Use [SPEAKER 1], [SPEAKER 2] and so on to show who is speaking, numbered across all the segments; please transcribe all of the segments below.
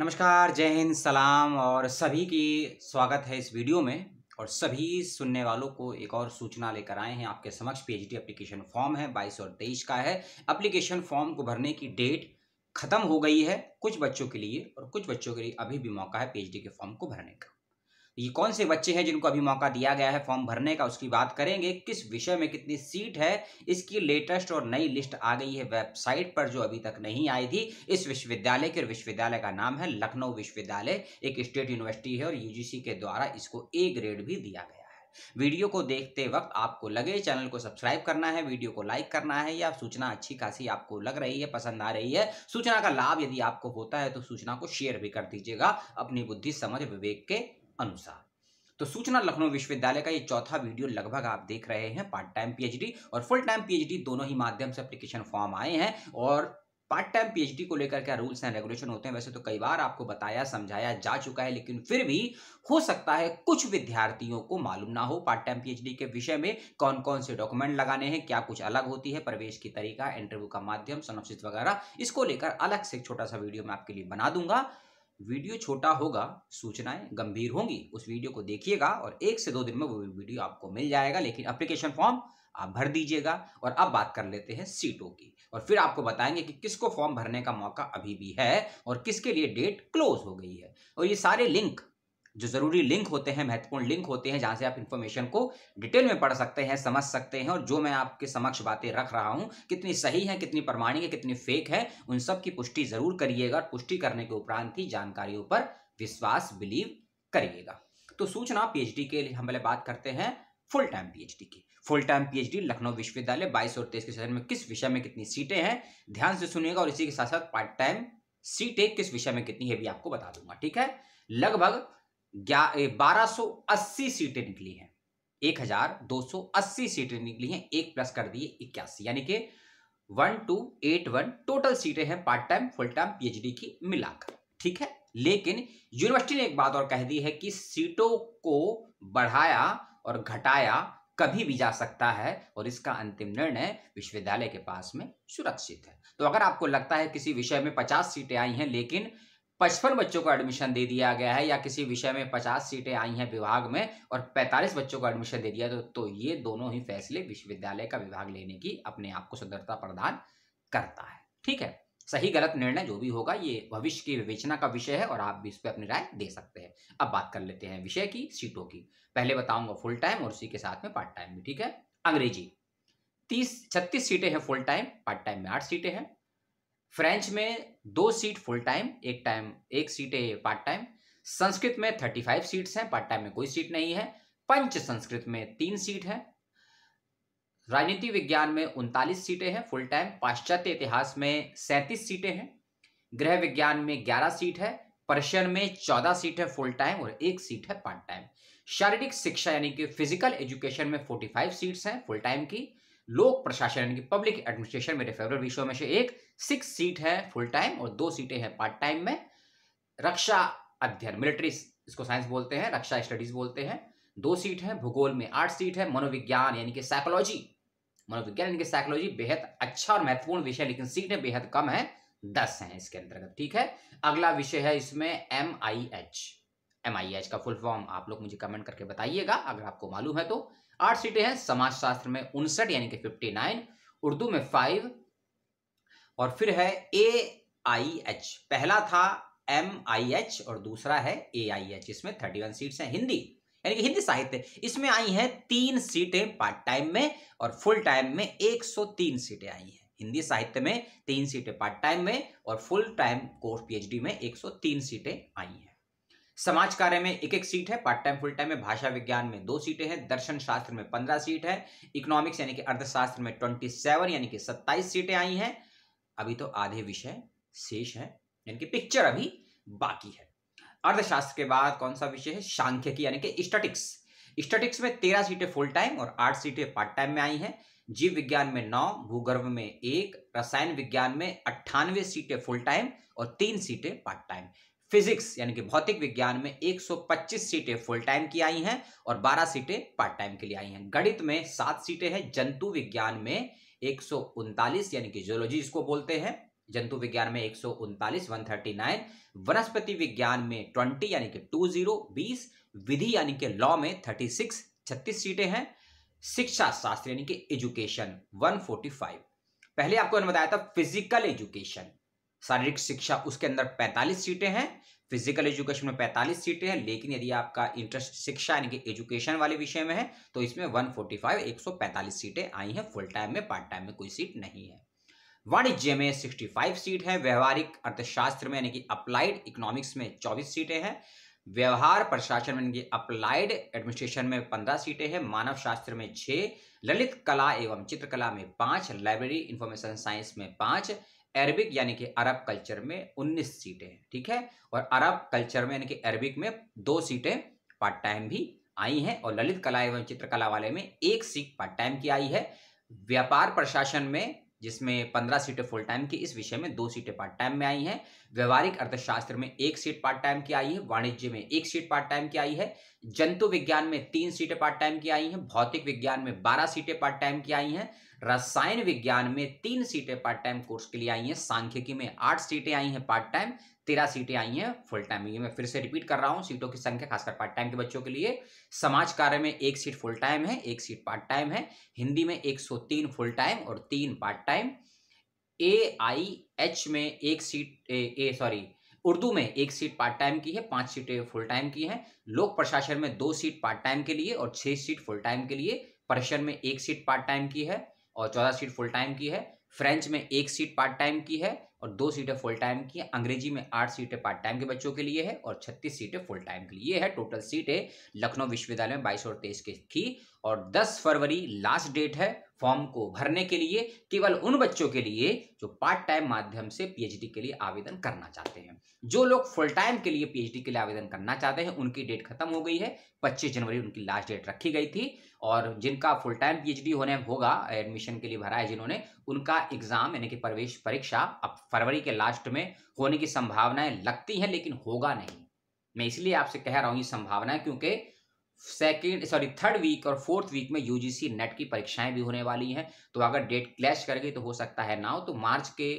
[SPEAKER 1] नमस्कार जय हिंद सलाम और सभी की स्वागत है इस वीडियो में और सभी सुनने वालों को एक और सूचना लेकर आए हैं आपके समक्ष पीएचडी एप्लीकेशन फॉर्म है बाईस और तेईस का है एप्लीकेशन फॉर्म को भरने की डेट खत्म हो गई है कुछ बच्चों के लिए और कुछ बच्चों के लिए अभी भी मौका है पीएचडी के फॉर्म को भरने का ये कौन से बच्चे हैं जिनको अभी मौका दिया गया है फॉर्म भरने का उसकी बात करेंगे किस विषय में कितनी सीट है इसकी लेटेस्ट और नई लिस्ट आ गई है वेबसाइट पर जो अभी तक नहीं आई थी इस विश्वविद्यालय के विश्वविद्यालय का नाम है लखनऊ विश्वविद्यालय एक स्टेट यूनिवर्सिटी है और यूजीसी के द्वारा इसको ए ग्रेड भी दिया गया वीडियो को देखते वक्त आपको लगे चैनल को सब्सक्राइब करना है वीडियो को लाइक करना है या सूचना अच्छी खासी आपको लग रही है पसंद आ रही है सूचना का लाभ यदि आपको होता है तो सूचना को शेयर भी कर दीजिएगा अपनी बुद्धि समझ विवेक के अनुसार तो सूचना लखनऊ विश्वविद्यालय का ये चौथा वीडियो लगभग आप देख रहे हैं पार्ट टाइम पीएचडी और फुल टाइम पीएचडी दोनों ही माध्यम से एप्लीकेशन फॉर्म आए हैं और पार्ट टाइम पीएचडी को लेकर क्या रूल्स एंड रेगुलेशन होते हैं वैसे तो कई बार आपको बताया समझाया जा चुका है लेकिन फिर भी हो सकता है कुछ विद्यार्थियों को मालूम ना हो पार्ट टाइम पीएचडी के विषय में कौन कौन से डॉक्यूमेंट लगाने हैं क्या कुछ अलग होती है प्रवेश की तरीका इंटरव्यू का माध्यम सनोपसिस वगैरह इसको लेकर अलग से छोटा सा वीडियो मैं आपके लिए बना दूंगा वीडियो छोटा होगा सूचनाएं गंभीर होंगी उस वीडियो को देखिएगा और एक से दो दिन में वो वीडियो आपको मिल जाएगा लेकिन एप्लीकेशन फॉर्म आप भर दीजिएगा और अब बात कर लेते हैं सीटों की और फिर आपको बताएंगे कि किसको फॉर्म भरने का मौका अभी भी है और किसके लिए डेट क्लोज हो गई है और ये सारे लिंक जो ज़रूरी लिंक होते हैं महत्वपूर्ण लिंक होते हैं जहाँ से आप इन्फॉर्मेशन को डिटेल में पढ़ सकते हैं समझ सकते हैं और जो मैं आपके समक्ष बातें रख रहा हूँ कितनी सही है कितनी प्रमाणिक है कितनी फेक है उन सब की पुष्टि ज़रूर करिएगा पुष्टि करने के उपरांत ही जानकारियों पर विश्वास बिलीव करिएगा तो सूचना पीएचडी के लिए हम पहले बात करते हैं फुल टाइम पीएचडी की फुल टाइम पीएचडी लखनऊ विश्वविद्यालय बाईस और तेईस के सेशन में किस विषय में कितनी सीटें हैं ध्यान से सुनिएगा और इसी के साथ साथ पार्ट टाइम सीटें किस विषय में कितनी है भी आपको बता दूंगा ठीक है लगभग 1280 सीटें निकली हैं 1280 सीटें निकली हैं एक प्लस कर दिए इक्यासी यानी कि one two eight one total सीटें हैं part time full time PhD की मिलाकर ठीक है लेकिन यूनिवर्सिटी ने एक बात और कह दी है कि सीटों को बढ़ाया और घटाया कभी भी जा सकता है और इसका अंतिम निर्णय विश्वविद्यालय के पास में सुरक्षित है तो अगर आपको लगता है किसी विषय में पचास सीटें आई हैं लेकिन पचपन बच्चों को एडमिशन दे दिया गया है या किसी विषय में पचास सीटें आई हैं विभाग में और पैंतालीस बच्चों को एडमिशन दे दिया तो, तो ये दोनों ही फैसले विश्वविद्यालय का विभाग लेने की अपने आप को सुंदरता प्रदान करता है ठीक है सही गलत निर्णय जो भी होगा ये भविष्य की विवेचना का विषय है और आप भी इस पर अपनी राय दे सकते हैं अब बात कर लेते हैं विषय की सीटों की पहले बताऊंगा फुल टाइम और उसी के साथ में पार्ट टाइम भी ठीक है अंग्रेजी तीस छत्तीस सीटें हैं फुल टाइम पार्ट टाइम में आठ सीटें हैं फ्रेंच में दो सीट फुल टाइम एक टाइम एक सीट है पार्ट टाइम संस्कृत में थर्टी फाइव सीट्स हैं पार्ट टाइम में कोई सीट नहीं है पंच संस्कृत में तीन सीट है राजनीति विज्ञान में उनतालीस सीटें हैं फुल टाइम पाश्चात्य इतिहास में सैंतीस सीटें हैं गृह विज्ञान में ग्यारह सीट है पर्शियन में चौदह सीट है फुल टाइम और एक सीट है पार्ट टाइम शारीरिक शिक्षा यानी कि फिजिकल एजुकेशन में फोर्टी फाइव सीट्स हैं फुल टाइम की लोक प्रशासन यानी कि पब्लिक एडमिनिस्ट्रेशन मेरे फेवरेट विषयों में से एक सिक्स सीट है फुल टाइम और दो सीटें हैं पार्ट टाइम में रक्षा अध्ययन मिलिट्री इसको साइंस बोलते हैं रक्षा स्टडीज बोलते हैं दो सीट है भूगोल में आठ सीट है मनोविज्ञान यानी कि साइकोलॉजी मनोविज्ञान यानी कि साइकोलॉजी बेहद अच्छा और महत्वपूर्ण विषय लेकिन सीटें बेहद कम है दस हैं इसके अंतर्गत ठीक है अगला विषय है इसमें M I H M I H का फुल फॉर्म आप लोग मुझे कमेंट करके बताइएगा अगर आपको मालूम है तो आठ सीटें हैं समाजशास्त्र में उनसठ यानी कि फिफ्टी नाइन उर्दू में फाइव और फिर है ए आई एच पहला था एम आई एच और दूसरा है ए आई एच इसमें थर्टी वन सीट हैं हिंदी यानी कि हिंदी साहित्य इसमें आई हैं तीन सीटें पार्ट टाइम में और फुल टाइम में एक सौ तीन सीटें आई हैं हिंदी साहित्य में तीन सीटें पार्ट टाइम में और फुल टाइम कोर्स पीएचडी में एक सौ तीन सीटें आई हैं समाज कार्य में एक एक सीट है पार्ट टाइम फुल टाइम में भाषा विज्ञान में दो सीटें हैं दर्शन शास्त्र में पंद्रह सीट है इकोनॉमिक्स यानी कि अर्थशास्त्र में ट्वेंटी सेवन यानी कि सत्ताईस सीटें आई हैं अभी तो आधे विषय शेष है यानी कि पिक्चर अभी बाकी है अर्थशास्त्र के बाद कौन सा विषय है सांख्यिकी यानी कि स्टेटिक्स स्टेटिक्स में तेरह सीटें फुल टाइम और आठ सीटें पार्ट टाइम में आई हैं जीव विज्ञान में नौ भूगर्भ में एक रसायन विज्ञान में अट्ठानवे सीटें फुल टाइम और तीन सीटें पार्ट टाइम फिजिक्स यानी कि भौतिक विज्ञान में 125 सीटें फुल टाइम की आई हैं और 12 सीटें पार्ट टाइम के लिए आई हैं गणित में सात सीटें हैं जंतु विज्ञान में एक यानी कि जियोलॉजी इसको बोलते हैं जंतु विज्ञान में एक सौ उनतालीस वन थर्टी नाइन वनस्पति विज्ञान में ट्वेंटी यानी कि टू जीरो बीस विधि यानी कि लॉ में थर्टी सिक्स छत्तीस सीटें हैं शिक्षा शास्त्र यानी कि एजुकेशन वन फोर्टी फाइव पहले आपको बताया था फिजिकल एजुकेशन शारीरिक शिक्षा उसके अंदर पैंतालीस सीटें हैं फिजिकल एजुकेशन में 45 सीटें हैं लेकिन यदि आपका इंटरेस्ट शिक्षा यानी कि एजुकेशन वाले विषय में है तो इसमें 145 पैंतालीस सीटें आई हैं फुल टाइम में पार्ट टाइम में कोई सीट नहीं है वाणिज्य में 65 सीट है व्यवहारिक अर्थशास्त्र में यानी कि अप्लाइड इकोनॉमिक्स में चौबीस सीटें हैं व्यवहार प्रशासन में यानी अप्लाइड एडमिनिस्ट्रेशन में पंद्रह सीटें हैं मानव शास्त्र में 6 ललित कला एवं चित्रकला में पांच लाइब्रेरी इंफॉर्मेशन साइंस में पांच अरबिक यानी कि अरब कल्चर में उन्नीस सीटें हैं ठीक है और अरब कल्चर में यानी कि अरबिक में दो सीटें पार्ट टाइम भी आई हैं और ललित कला एवं चित्रकला वाले में एक सीट पार्ट टाइम की आई है व्यापार प्रशासन में जिसमें पंद्रह सीटें फुल टाइम की इस विषय में दो सीटें पार्ट टाइम में आई हैं व्यवहारिक अर्थशास्त्र में एक सीट पार्ट टाइम की आई है वाणिज्य में एक सीट पार्ट टाइम की आई है जंतु विज्ञान में तीन सीटें पार्ट टाइम की आई हैं भौतिक विज्ञान में बारह सीटें पार्ट टाइम की आई हैं रसायन विज्ञान में तीन सीटें पार्ट टाइम कोर्स के लिए आई हैं सांख्यिकी में आठ सीटें आई हैं पार्ट टाइम तेरह सीटें आई हैं फुल टाइम ये मैं फिर से रिपीट कर रहा हूँ सीटों की संख्या खासकर पार्ट टाइम के बच्चों के लिए समाज कार्य में एक सीट फुल टाइम है एक सीट पार्ट टाइम है हिंदी में एक फुल टाइम और तीन part time A I H में एक सीट ए सॉरी उर्दू में एक सीट पार्ट टाइम की है पांच सीटें फुल टाइम की हैं लोक प्रशासन में दो सीट पार्ट टाइम के लिए और छह सीट फुल टाइम के लिए परिसर में एक सीट पार्ट टाइम की है और चौदह सीट फुल टाइम की है फ्रेंच में एक सीट पार्ट टाइम की है और दो सीटें फुल टाइम की अंग्रेजी में आठ सीटें पार्ट टाइम के बच्चों के लिए है और छत्तीस सीटें फुल टाइम के लिए है टोटल सीटें लखनऊ विश्वविद्यालय में बाईस और तेईस की थी और दस फरवरी लास्ट डेट है फॉर्म को भरने के लिए केवल उन बच्चों के लिए जो पार्ट टाइम माध्यम से पीएचडी के लिए आवेदन करना चाहते हैं जो लोग फुल टाइम के लिए पीएचडी के लिए आवेदन करना चाहते हैं उनकी डेट खत्म हो गई है 25 जनवरी उनकी लास्ट डेट रखी गई थी और जिनका फुल टाइम पीएचडी होने होगा एडमिशन के लिए भरा है जिन्होंने उनका एग्जाम यानी कि प्रवेश परीक्षा अब फरवरी के लास्ट में होने की संभावनाएं लगती हैं लेकिन होगा नहीं मैं इसलिए आपसे कह रहा हूँ ये संभावना क्योंकि सेकेंड सॉरी थर्ड वीक और फोर्थ वीक में यूजीसी नेट की परीक्षाएं भी होने वाली हैं तो अगर डेट क्लैश कर गई तो हो सकता है नाउ तो मार्च के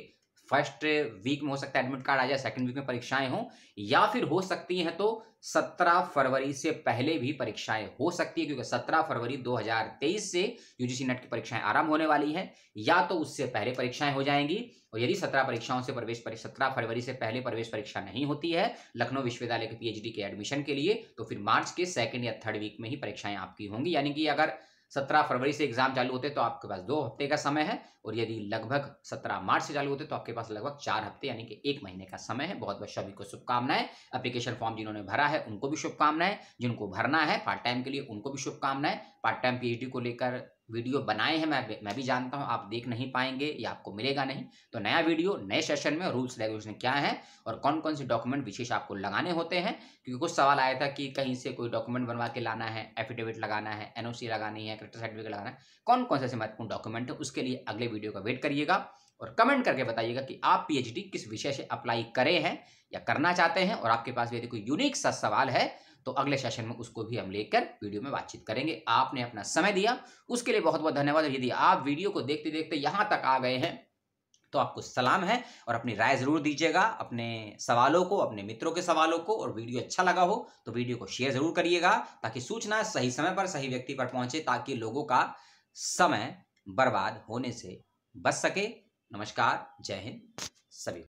[SPEAKER 1] फर्स्ट वीक में हो सकता है एडमिट कार्ड आ जाए सेकंड वीक में परीक्षाएं हो या फिर हो सकती हैं तो 17 फरवरी से पहले भी परीक्षाएं हो सकती है क्योंकि 17 फरवरी 2023 से यूजीसी नेट की परीक्षाएं आरंभ होने वाली है या तो उससे पहले परीक्षाएं हो जाएंगी और यदि 17 परीक्षाओं से प्रवेश सत्रह फरवरी से पहले प्रवेश परीक्षा नहीं होती है लखनऊ विश्वविद्यालय के पीएचडी के एडमिशन के लिए तो फिर मार्च के सेकेंड या थर्ड वीक में ही परीक्षाएं आपकी होंगी यानी कि अगर सत्रह फरवरी से एग्जाम चालू होते तो आपके पास दो हफ्ते का समय है और यदि लगभग सत्रह मार्च से चालू होते तो आपके पास लगभग चार हफ्ते यानी कि एक महीने का समय है बहुत बहुत सभी को शुभकामनाएं अप्लीकेशन फॉर्म जिन्होंने भरा है उनको भी शुभकामनाएं जिनको भरना है पार्ट टाइम के लिए उनको भी शुभकामनाएं पार्ट टाइम पीएचडी को लेकर वीडियो बनाए हैं मैं मैं भी जानता हूं आप देख नहीं पाएंगे या आपको मिलेगा नहीं तो नया वीडियो नए सेशन में रूल्स रेगुलेशन क्या है और कौन कौन से डॉक्यूमेंट विशेष आपको लगाने होते हैं क्योंकि कुछ सवाल आया था कि कहीं से कोई डॉक्यूमेंट बनवा के लाना है एफिडेविट लगाना है एन लगानी है करेक्टर सर्टिफिकेट लगाना है कौन कौन से महत्वपूर्ण डॉक्यूमेंट है उसके लिए अगले वीडियो का वेट करिएगा और कमेंट करके बताइएगा कि आप पी किस विषय से अप्लाई करें हैं या करना चाहते हैं और आपके पास यदि कोई यूनिक सा सवाल है तो अगले सेशन में उसको भी हम लेकर वीडियो में बातचीत करेंगे आपने अपना समय दिया उसके लिए बहुत बहुत धन्यवाद यदि आप वीडियो को देखते देखते यहाँ तक आ गए हैं तो आपको सलाम है और अपनी राय ज़रूर दीजिएगा अपने सवालों को अपने मित्रों के सवालों को और वीडियो अच्छा लगा हो तो वीडियो को शेयर ज़रूर करिएगा ताकि सूचना सही समय पर सही व्यक्ति पर पहुंचे ताकि लोगों का समय बर्बाद होने से बच सके नमस्कार जय हिंद सभी